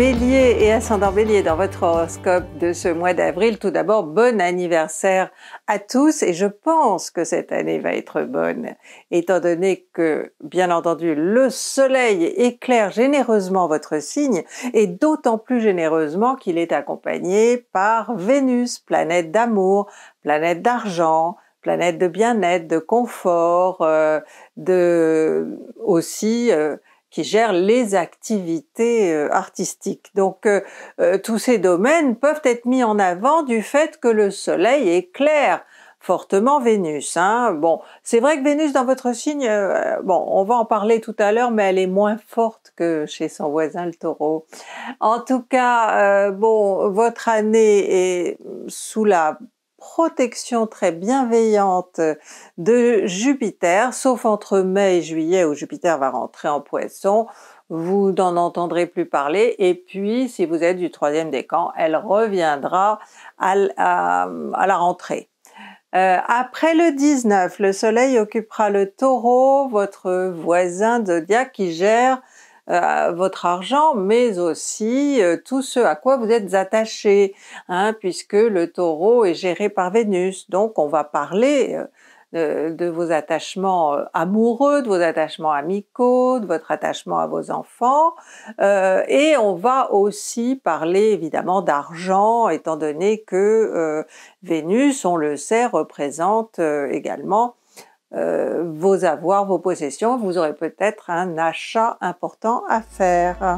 Bélier et ascendant Bélier dans votre horoscope de ce mois d'avril. Tout d'abord, bon anniversaire à tous et je pense que cette année va être bonne étant donné que, bien entendu, le soleil éclaire généreusement votre signe et d'autant plus généreusement qu'il est accompagné par Vénus, planète d'amour, planète d'argent, planète de bien-être, de confort, euh, de aussi euh, qui gère les activités euh, artistiques. Donc euh, euh, tous ces domaines peuvent être mis en avant du fait que le Soleil éclaire fortement Vénus. Hein. Bon, c'est vrai que Vénus dans votre signe, bon, on va en parler tout à l'heure, mais elle est moins forte que chez son voisin le Taureau. En tout cas, bon, votre année est sous la protection très bienveillante de Jupiter, sauf entre mai et juillet où Jupiter va rentrer en poisson, vous n'en entendrez plus parler et puis si vous êtes du troisième décan, elle reviendra à, la rentrée. Euh, après le 19, le soleil occupera le taureau, votre voisin Zodiac qui gère euh, votre argent, mais aussi euh, tout ce à quoi vous êtes attaché, hein, puisque le taureau est géré par Vénus. Donc on va parler euh, de, vos attachements amoureux, de vos attachements amicaux, de votre attachement à vos enfants, et on va aussi parler évidemment d'argent, étant donné que Vénus, on le sait, représente également euh, vos avoirs, vos possessions, vous aurez peut-être un achat important à faire.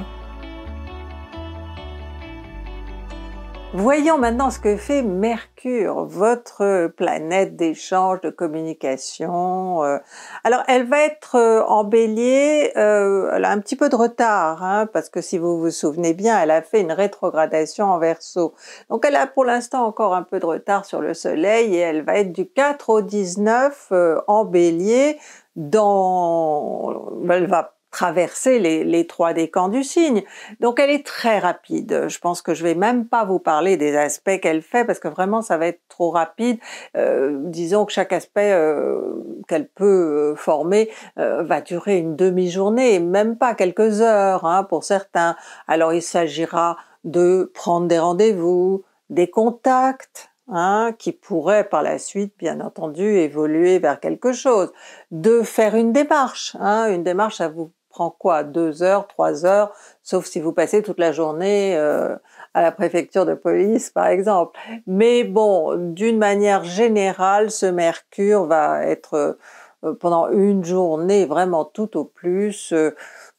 Voyons maintenant ce que fait Mercure, votre planète d'échange, de communication. Euh. Alors, elle va être euh, en bélier, euh, elle a un petit peu de retard, hein, parce que si vous vous souvenez bien, elle a fait une rétrogradation en verso. Donc, elle a pour l'instant encore un peu de retard sur le soleil et elle va être du 4 au 19 en bélier. Dans, elle va traverser les, les trois décans du signe. Donc elle est très rapide. Je pense que je vais même pas vous parler des aspects qu'elle fait parce que vraiment ça va être trop rapide. Euh, disons que chaque aspect euh, qu'elle peut euh, former va durer une demi-journée, même pas quelques heures hein, pour certains. Alors il s'agira de prendre des rendez-vous, des contacts, hein, qui pourraient par la suite, bien entendu, évoluer vers quelque chose, de faire une démarche. Hein, une démarche, à vous prend quoi Deux heures, trois heures, sauf si vous passez toute la journée euh, à la préfecture de police, par exemple. Mais bon, d'une manière générale, ce mercure va être euh, pendant une journée, vraiment tout au plus, euh,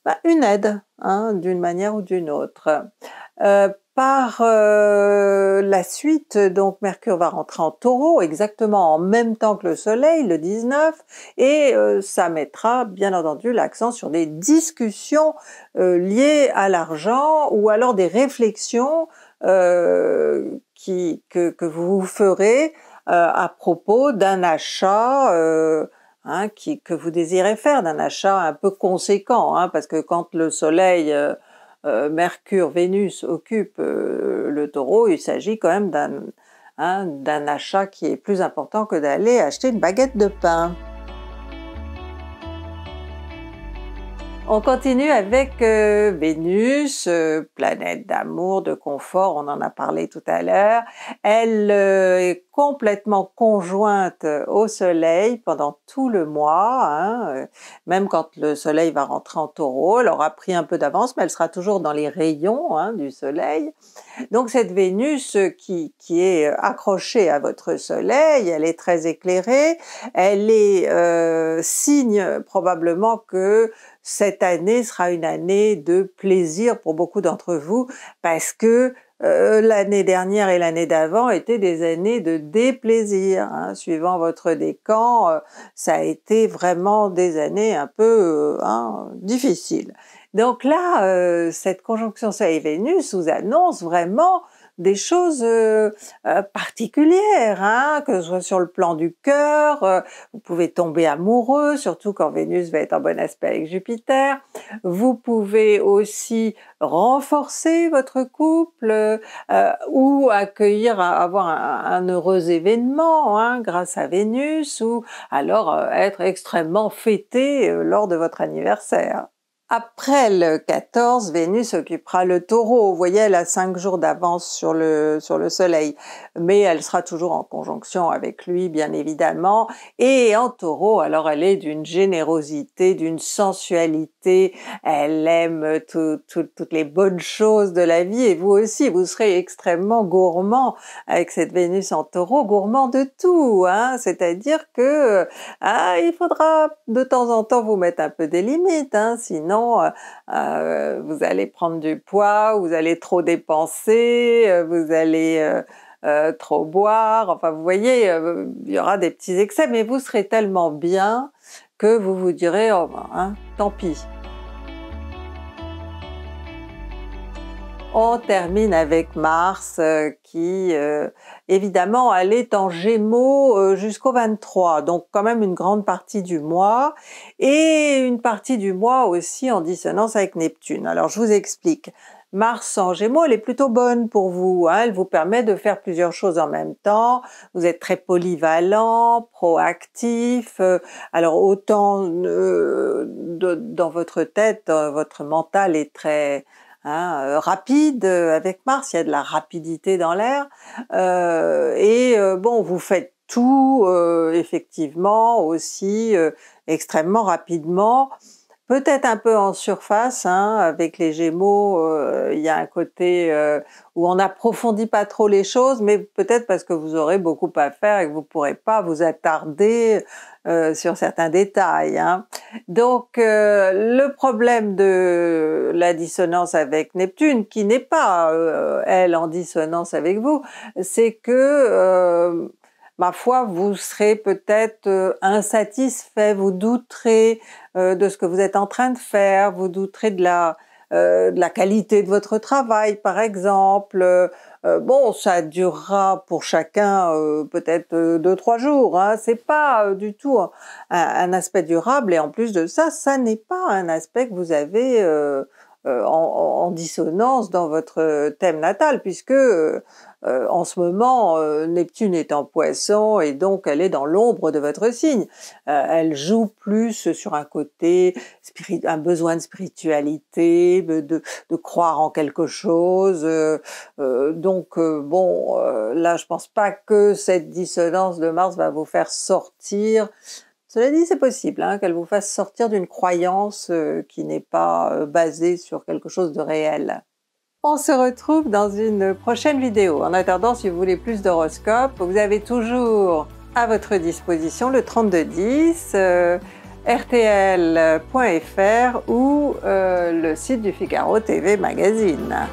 bah, une aide, hein, d'une manière ou d'une autre. Par euh, la suite, donc Mercure va rentrer en taureau exactement en même temps que le Soleil, le 19, et euh, ça mettra bien entendu l'accent sur des discussions euh, liées à l'argent ou alors des réflexions qui, que, que, vous ferez à propos d'un achat hein, qui, que vous désirez faire, d'un achat un peu conséquent, hein, parce que quand le Soleil... Euh, Mercure, Vénus occupent euh, le taureau, il s'agit quand même hein, d'un achat qui est plus important que d'aller acheter une baguette de pain. On continue avec euh, Vénus, planète d'amour, de confort, on en a parlé tout à l'heure. Elle complètement conjointe euh, au Soleil pendant tout le mois, hein, euh, même quand le Soleil va rentrer en Taureau, elle aura pris un peu d'avance, mais elle sera toujours dans les rayons hein, du Soleil. Donc cette Vénus euh, qui, qui, est accrochée à votre Soleil, elle est très éclairée, elle est signe probablement que cette année sera une année de plaisir pour beaucoup d'entre vous parce que euh, l'année dernière et l'année d'avant étaient des années de déplaisir. Hein. Suivant votre décan, euh, ça a été vraiment des années un peu euh, hein, difficiles. Donc là, cette conjonction Soleil-Vénus vous annonce vraiment des choses euh, euh, particulières, hein, que ce soit sur le plan du cœur, euh, vous pouvez tomber amoureux, surtout quand Vénus va être en bon aspect avec Jupiter. Vous pouvez aussi renforcer votre couple ou accueillir, avoir un, heureux événement hein, grâce à Vénus ou alors être extrêmement fêté lors de votre anniversaire. Après le 14, Vénus occupera le taureau. Vous voyez, elle a cinq jours d'avance sur le, sur le soleil. Mais elle sera toujours en conjonction avec lui, bien évidemment. Et en taureau, alors elle est d'une générosité, d'une sensualité. Elle aime toutes les bonnes choses de la vie. Et vous aussi, vous serez extrêmement gourmand avec cette Vénus en taureau, gourmand de tout. Hein C'est-à-dire que ah, il faudra de temps en temps vous mettre un peu des limites. Hein, sinon, euh, euh, vous allez prendre du poids, vous allez trop dépenser, euh, vous allez trop boire, enfin vous voyez, il y aura des petits excès, mais vous serez tellement bien que vous vous direz, oh ben, hein, tant pis, On termine avec Mars euh, qui, euh, évidemment, est en Gémeaux euh, jusqu'au 23, donc quand même une grande partie du mois, et une partie du mois aussi en dissonance avec Neptune. Alors je vous explique. Mars en Gémeaux, elle est plutôt bonne pour vous. Hein. elle vous permet de faire plusieurs choses en même temps. Vous êtes très polyvalent, proactif. Euh, alors autant dans votre tête, votre mental est très Hein, euh, rapide euh, avec Mars, il y a de la rapidité dans l'air. Euh, et bon, vous faites tout effectivement aussi extrêmement rapidement peut-être un peu en surface, hein, avec les Gémeaux, euh, il y a un côté euh, où on n'approfondit pas trop les choses, mais peut-être parce que vous aurez beaucoup à faire et que vous ne pourrez pas vous attarder euh, sur certains détails. Hein. Donc le problème de la dissonance avec Neptune, qui n'est pas elle en dissonance avec vous, c'est que ma foi, vous serez peut-être euh, insatisfait, vous douterez euh, de ce que vous êtes en train de faire, vous douterez de la, euh, qualité de votre travail, par exemple. bon, ça durera pour chacun peut-être deux trois jours. Hein. C'est pas du tout un, aspect durable. Et en plus de ça, ça n'est pas un aspect que vous avez euh, en, dissonance dans votre euh, thème natal, puisque euh, en ce moment, Neptune est en poisson et donc elle est dans l'ombre de votre signe. elle joue plus sur un côté, un besoin de spiritualité, de, de croire en quelque chose. donc bon, là je pense pas que cette dissonance de Mars va vous faire sortir cela dit, c'est possible hein, qu'elle vous fasse sortir d'une croyance euh, qui n'est pas euh, basée sur quelque chose de réel. On se retrouve dans une prochaine vidéo. En attendant, si vous voulez plus d'horoscopes, vous avez toujours à votre disposition le 3210, euh, rtl.fr ou le site du Figaro TV Magazine.